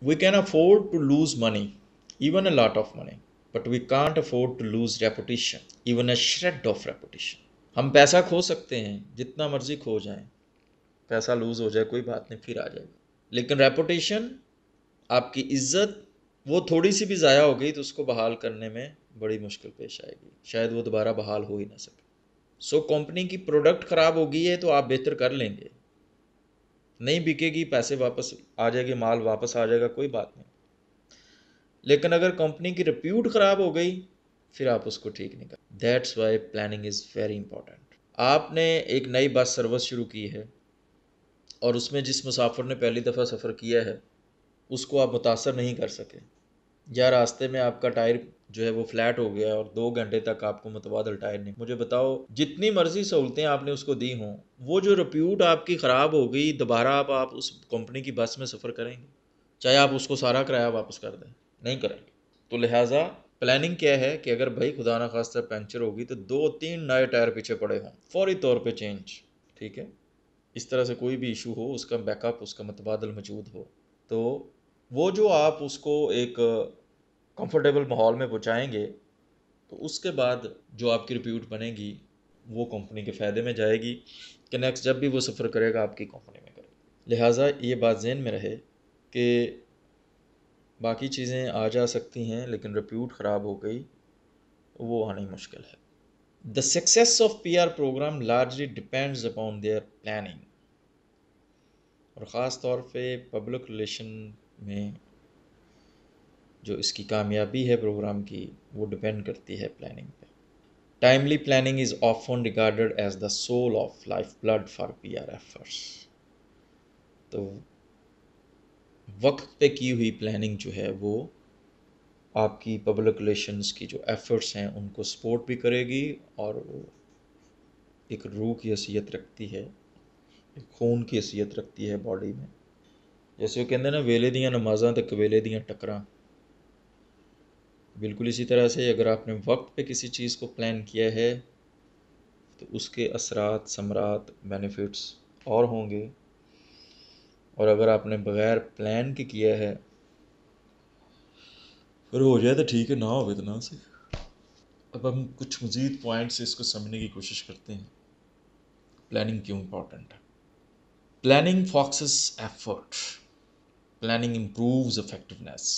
we can afford to lose money, even a lot of money, but we can't afford to lose reputation, even a shred of reputation. हम पैसा खो सकते हैं जितना मर्जी खो जाए पैसा लूज हो जाए कोई बात नहीं फिर आ जाएगा लेकिन रेपुटेशन आपकी इज्जत वो थोड़ी सी भी ज़ाया हो गई तो उसको बहाल करने में बड़ी मुश्किल पेश आएगी शायद वो दोबारा बहाल हो ही ना सके सो कंपनी की प्रोडक्ट ख़राब हो गई है तो आप बेहतर कर लेंगे नहीं बिकेगी पैसे वापस आ जाएंगे माल वापस आ जाएगा कोई बात नहीं लेकिन अगर कंपनी की रिप्यूट ख़राब हो गई फिर आप उसको ठीक नहीं कर that's why planning is very important आपने एक नई बस सर्विस शुरू की है और उसमें जिस मुसाफिर ने पहली दफ़ा सफ़र किया है उसको आप मुतासर नहीं कर सके या रास्ते में आपका टायर जो है वो फ्लैट हो गया और दो घंटे तक आपको मुतबादल टायर नहीं मुझे बताओ जितनी मर्जी सहूलतें आपने उसको दी हों वो जो रिप्यूट आपकी ख़राब हो गई दोबारा आप, आप उस कंपनी की बस में सफ़र करेंगे चाहे आप उसको सारा किराया वापस कर दें नहीं करेंगे तो लिहाजा प्लानिंग क्या है कि अगर भाई खुदा ना खास्ता पंक्चर होगी तो दो तीन नए टायर पीछे पड़े हों फौरी तौर पर चेंज ठीक है इस तरह से कोई भी इशू हो उसका बैकअप उसका मतबादल मौजूद हो तो वो जो आप उसको एक कंफर्टेबल माहौल में पहुँचाएँगे तो उसके बाद जो आपकी रिप्यूट बनेगी वो कंपनी के फ़ायदे में जाएगी कि नेक्स्ट जब भी वो सफ़र करेगा आपकी कंपनी में करेगा लिहाजा ये बात जहन में रहे कि बाकी चीज़ें आ जा सकती हैं लेकिन रिप्यूट ख़राब हो गई वो आनी मुश्किल है the success of P R program largely depends upon their planning और ख़ास तौर पे पब्लिक रिलेशन में जो इसकी कामयाबी है प्रोग्राम की वो डिपेंड करती है प्लानिंग पे timely planning is often regarded as the soul of life blood for P R efforts तो वक्त पे की हुई प्लानिंग जो है वो आपकी पब्लिक रिलेशंस की जो एफर्ट्स हैं उनको सपोर्ट भी करेगी और एक रूह की हैसियत रखती है एक खून की हैसियत रखती है बॉडी में जैसे वो कहते हैं ना वेले दियाँ नमाजा तो कबेले दियां टकरा बिल्कुल इसी तरह से अगर आपने वक्त पे किसी चीज़ को प्लान किया है तो उसके असरात समरात बेनिफिट्स और होंगे और अगर आपने बग़ैर प्लान के किया है फिर हो जाए तो ठीक है ना तो हो इतना से अब हम कुछ मज़ीद पॉइंट से इसको समझने की कोशिश करते हैं प्लानिंग क्यों इम्पॉर्टेंट है planning focuses effort planning improves effectiveness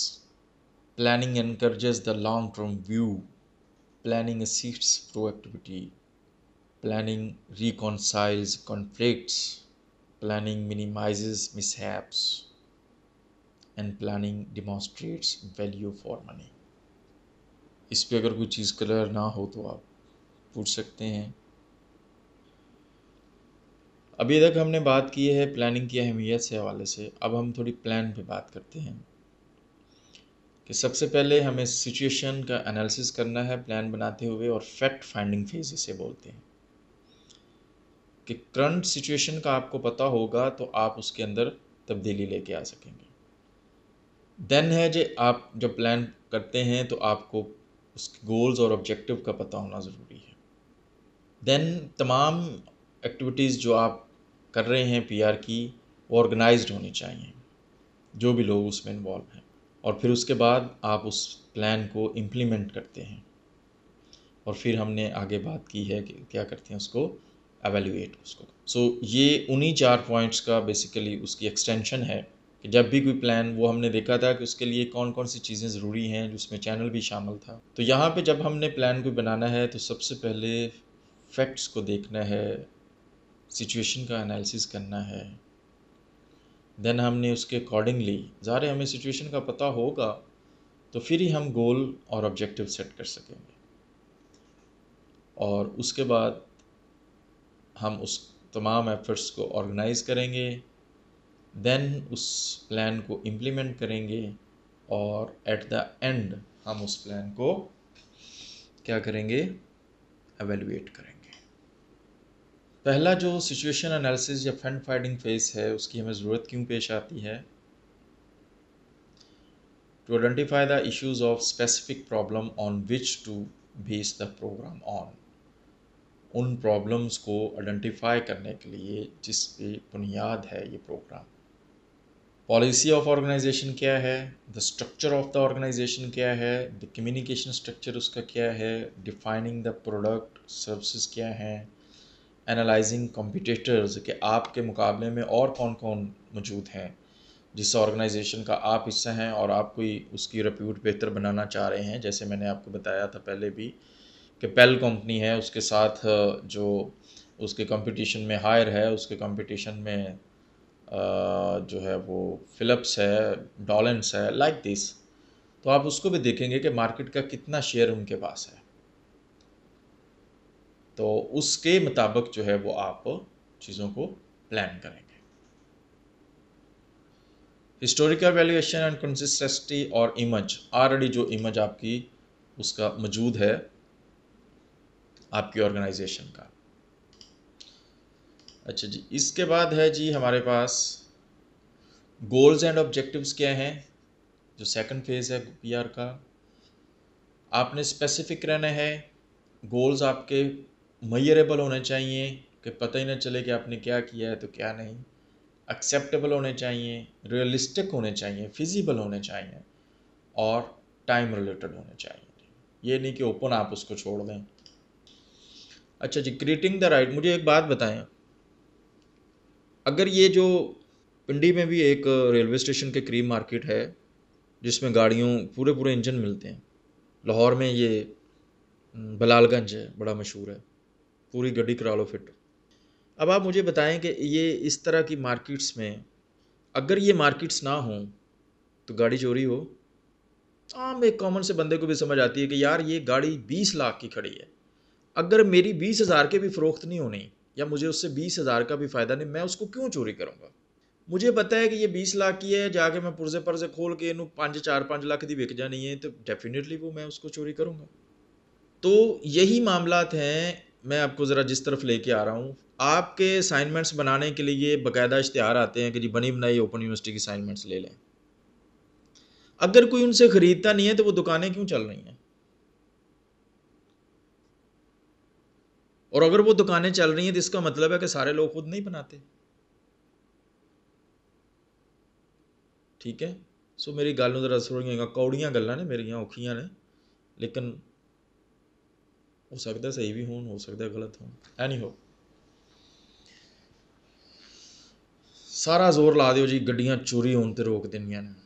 Planning encourages the long term view. Planning assists proactivity Planning reconciles conflicts. Planning minimizes mishaps. And planning demonstrates value for money. इस पर अगर कोई चीज़ क्लियर ना हो तो आप पूछ सकते हैं अभी तक हमने बात की है प्लानिंग की अहमियत से हवाले से अब हम थोड़ी प्लान पे बात करते हैं कि सबसे पहले हमें सिचुएशन का एनालिसिस करना है प्लान बनाते हुए और फैक्ट फाइंडिंग फेज इसे बोलते हैं कि करंट सिचुएशन का आपको पता होगा तो आप उसके अंदर तब्दीली लेके आ सकेंगे देन है जो आप जब प्लान करते हैं तो आपको उसके गोल्स और ऑब्जेक्टिव का पता होना ज़रूरी है देन तमाम एक्टिविटीज़ जो आप कर रहे हैं पीआर की ऑर्गेनाइज्ड होनी चाहिए जो भी लोग उसमें इन्वॉल्व हैं और फिर उसके बाद आप उस प्लान को इम्प्लीमेंट करते हैं और फिर हमने आगे बात की है कि क्या करते हैं उसको एवेल्यूएट उसको सो so, ये उन्हीं चार पॉइंट्स का बेसिकली उसकी एक्सटेंशन है कि जब भी कोई प्लान वो हमने देखा था कि उसके लिए कौन कौन सी चीज़ें ज़रूरी हैं जिसमें चैनल भी शामिल था तो यहाँ पे जब हमने प्लान को बनाना है तो सबसे पहले फैक्ट्स को देखना है सिचुएशन का एनालिसिस करना है देन हमने उसके अकॉर्डिंगली ज़ाहिर हमें सिचुएशन का पता होगा तो फिर ही हम गोल और ऑब्जेक्टिव सेट कर सकेंगे और उसके बाद हम उस तमाम एफ़र्ट्स को ऑर्गेनाइज़ करेंगे देन उस प्लान को इम्प्लीमेंट करेंगे और एट द एंड हम उस प्लान को क्या करेंगे एवेलुएट करेंगे पहला जो सिचुएशन एनालिसिस या फंड फाइंडिंग फेज है उसकी हमें ज़रूरत क्यों पेश आती है to identify the issues of specific problem on which to base the program on उन प्रॉब्लम्स को आइडेंटिफाई करने के लिए जिस पे बुनियाद है ये प्रोग्राम पॉलिसी ऑफ ऑर्गेनाइजेशन क्या है the structure of the organisation क्या है द कम्युनिकेशन स्ट्रक्चर उसका क्या है डिफाइनिंग द प्रोडक्ट सर्विसेज क्या हैं एनालाइजिंग कॉम्पिटिटर्स कि आपके मुकाबले में और कौन कौन मौजूद हैं जिस ऑर्गेनाइजेशन का आप हिस्सा हैं और आप कोई उसकी रिप्यूट बेहतर बनाना चाह रहे हैं जैसे मैंने आपको बताया था पहले भी कि पेल कंपनी है उसके साथ जो उसके कंपटीशन में हायर है उसके कंपटीशन में जो है वो फिलिप्स है डॉलेंस है लाइक like दिस तो आप उसको भी देखेंगे कि मार्केट का कितना शेयर उनके पास है तो उसके मुताबिक जो है वो आप चीज़ों को प्लान करेंगे हिस्टोरिकल वैल्यूएशन एंड कंसिस्टेंसी और इमेज ऑलरेडी जो इमेज आपकी उसका मौजूद है आपकी ऑर्गेनाइजेशन का अच्छा जी इसके बाद है जी हमारे पास गोल्स एंड ऑब्जेक्टिव्स क्या हैं जो सेकंड फेज़ है पीआर का आपने स्पेसिफिक रहना है गोल्स आपके मैयरेबल होने चाहिए कि पता ही ना चले कि आपने क्या किया है तो क्या नहीं एक्सेप्टेबल होने चाहिए रियलिस्टिक होने चाहिए फिजिबल होने चाहिए और टाइम रिलेटेड होने चाहिए ये नहीं कि ओपन आप उसको छोड़ दें अच्छा जी क्रिएटिंग द राइट मुझे एक बात बताएं अगर ये जो पिंडी में भी एक रेलवे स्टेशन के करीब मार्केट है जिसमें गाड़ियों पूरे पूरे इंजन मिलते हैं लाहौर में ये हम्म, बलालगंज है बड़ा मशहूर है पूरी गड्डी करा लो फिट अब आप मुझे बताएं कि ये इस तरह की मार्केट्स में अगर ये मार्केट्स ना हों तो गाड़ी चोरी हो आम एक कॉमन से बंदे को भी समझ आती है कि यार ये गाड़ी बीस लाख की खड़ी है अगर मेरी बीस हज़ार के भी फ़रोख्त नहीं होनी या मुझे उससे बीस हज़ार का भी फ़ायदा नहीं मैं उसको क्यों चोरी करूँगा मुझे पता है कि ये बीस लाख की है जाके मैं पुरजे परजे खोल के इनू पाँच चार पाँच लाख की बिक जानी है तो डेफिनेटली वो मैं उसको चोरी करूँगा तो यही मामला हैं मैं आपको ज़रा जिस तरफ लेके आ रहा हूँ आपके असाइनमेंट्स बनाने के लिए बाकायदा इश्तहार आते हैं कि जी बनी बनाई ओपन यूनिवर्सिटी की असाइनमेंट्स ले लें अगर कोई उनसे ख़रीदता नहीं है तो वो दुकानें क्यों चल रही हैं और अगर वो दुकानें चल रही हैं तो इसका मतलब है कि सारे लोग खुद नहीं बनाते ठीक है सो मेरी गल ज़रा सुनिएगा कौड़ियाँ गल्ला ने मेरिया औखियाँ ने लेकिन हो सकता ਸਹੀ ਵੀ ਹੋਣ हो सकता ਗਲਤ ਹੋਣ ਐਨੀ हो सारा जोर ला दो जी गड्डियाँ चोरी होने रोक देनिया ने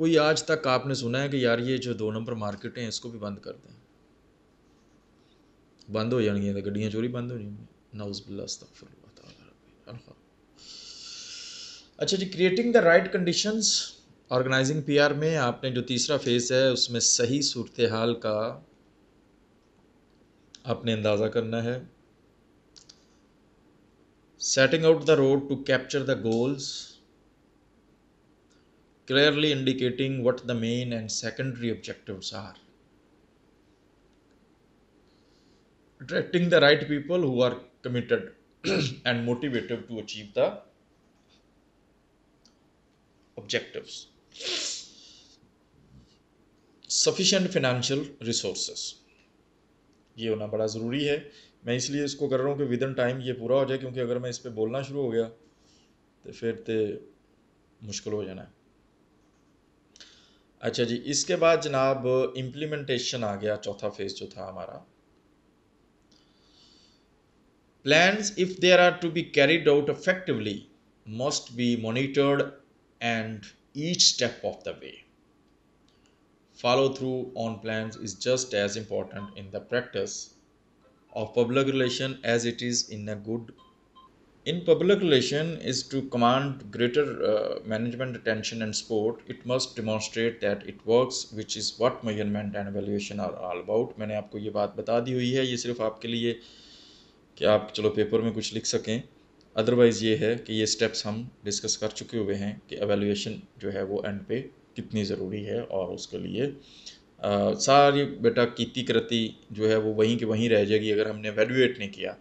कोई आज तक आपने सुना है कि यार ये जो दो नंबर मार्केट है इसको भी बंद कर दें बंद हो जाएगी तो चोरी बंद हो जाएंगी नाउजबिल्लास्तफर अच्छा जी creating the right conditions organising PR में आपने जो तीसरा फेज़ है उसमें सही सूरत हाल का आपने अंदाजा करना है setting out the road to capture the goals clearly indicating what the main and secondary objective are attracting the right people who are committed and motivative to achieve the objective sufficient financial resources ये होना बड़ा ज़रूरी है मैं इसलिए इसको कर रहा हूँ कि विद इन टाइम ये पूरा हो जाए क्योंकि अगर मैं इस पर बोलना शुरू हो गया तो फिर तो मुश्किल हो जाना है अच्छा जी इसके बाद जनाब इम्प्लीमेंटेशन आ गया चौथा फेज जो था हमारा plan if there are to be carried out effectively must be monitored and each step of the way follow through on plans is just as important in the practice of public relation as it is in a good in public relation is to command greater uh, management attention and support it must demonstrate that it works which is what measurement and evaluation are all about maine aapko ye baat bata di hui hai ye sirf aapke liye कि आप चलो paper में कुछ लिख सकें otherwise ये है कि ये स्टेप्स हम डिस्कस कर चुके हुए हैं कि एवेल्यूशन जो है वो एंड पे कितनी ज़रूरी है और उसके लिए आ, सारी बेटा कीति कृति जो है वो वहीं के वहीं रह जाएगी अगर हमने वैल्यूएट नहीं किया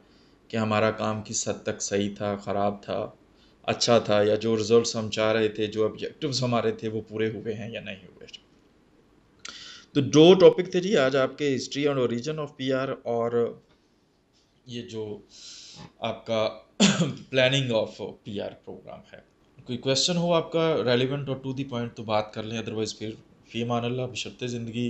कि हमारा काम किस हद तक सही था ख़राब था अच्छा था या जो रिजल्ट्स हम चाह रहे थे जो ऑब्जेक्टिव्स हमारे थे वो पूरे हुए हैं या नहीं हुए तो दो टॉपिक थे जी आज आपके history and origin of P और ये जो आपका प्लानिंग ऑफ पी प्रोग्राम है कोई क्वेश्चन हो आपका रेलिवेंट और टू दी पॉइंट तो बात कर लें अदरवाइज़ फिर फी मान अल्लाह बशरते ज़िंदगी